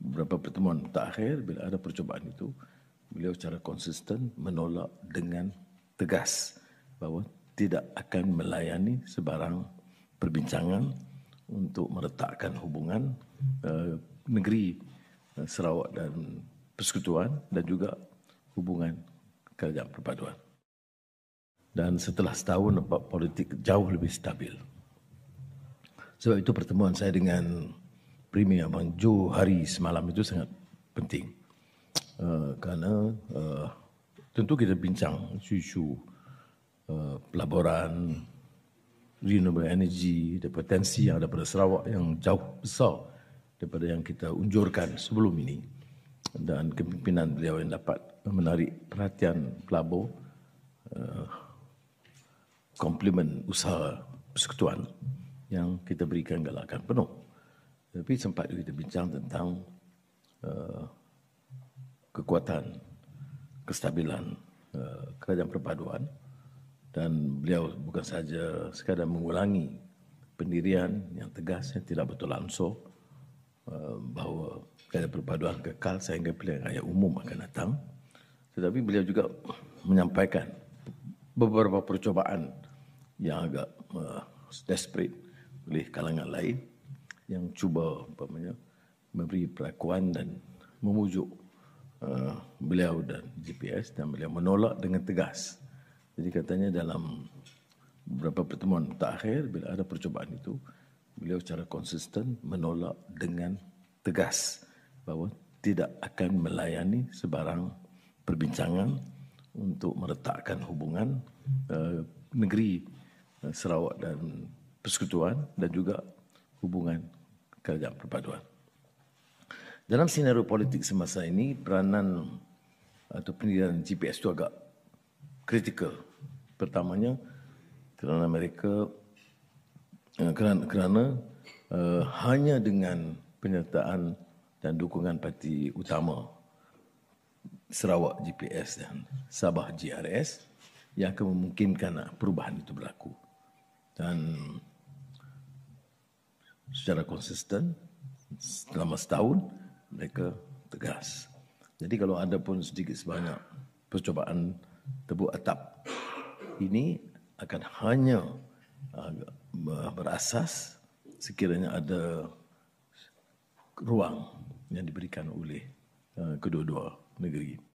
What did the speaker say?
beberapa pertemuan terakhir bila ada percubaan itu beliau secara konsisten menolak dengan tegas bahawa tidak akan melayani sebarang perbincangan untuk meretakkan hubungan uh, negeri eh, Sarawak dan persekutuan dan juga hubungan kerajaan perpaduan. Dan setelah setahun politik jauh lebih stabil. Sebab itu pertemuan saya dengan premier Abang Joe hari semalam itu sangat penting. Uh, kerana uh, tentu kita bincang isu-isu uh, pelaburan, renewable energy, the potensi yang ada pada Sarawak yang jauh besar daripada yang kita unjurkan sebelum ini. Dan kepimpinan beliau yang dapat menarik perhatian pelabur, uh, komplimen usaha persekutuan yang kita berikan galakan penuh. Tapi sempat kita bincang tentang uh, kekuatan, kestabilan, uh, kerajaan perpaduan. Dan beliau bukan saja sekadar mengulangi pendirian yang tegas, yang tidak betul langsung, uh, eh, bahawa kerajaan perpaduan kekal sehingga pilihan rakyat umum akan datang. Tetapi beliau juga menyampaikan beberapa percobaan yang agak uh, desperate oleh kalangan lain yang cuba umpamanya memberi pelakuan dan memujuk uh, beliau dan GPS dan beliau menolak dengan tegas. Jadi katanya dalam beberapa pertemuan terakhir bila ada percubaan itu beliau secara konsisten menolak dengan tegas bahawa tidak akan melayani sebarang perbincangan untuk meretakkan hubungan uh, negeri uh, Sarawak dan persekutuan dan juga hubungan kerajaan perpaduan. Dalam senario politik semasa ini, peranan atau pendirian GPS itu agak kritikal. Pertamanya kerana mereka eh, kerana, kerana uh, hanya dengan penyertaan dan dukungan parti utama Sarawak GPS dan Sabah GRS yang akan memungkinkan perubahan itu berlaku. Dan secara konsisten selama setahun mereka tegas. Jadi kalau ada pun sedikit sebanyak percobaan tebu atap ini akan hanya ah, berasas sekiranya ada ruang yang diberikan oleh ah, kedua-dua negeri.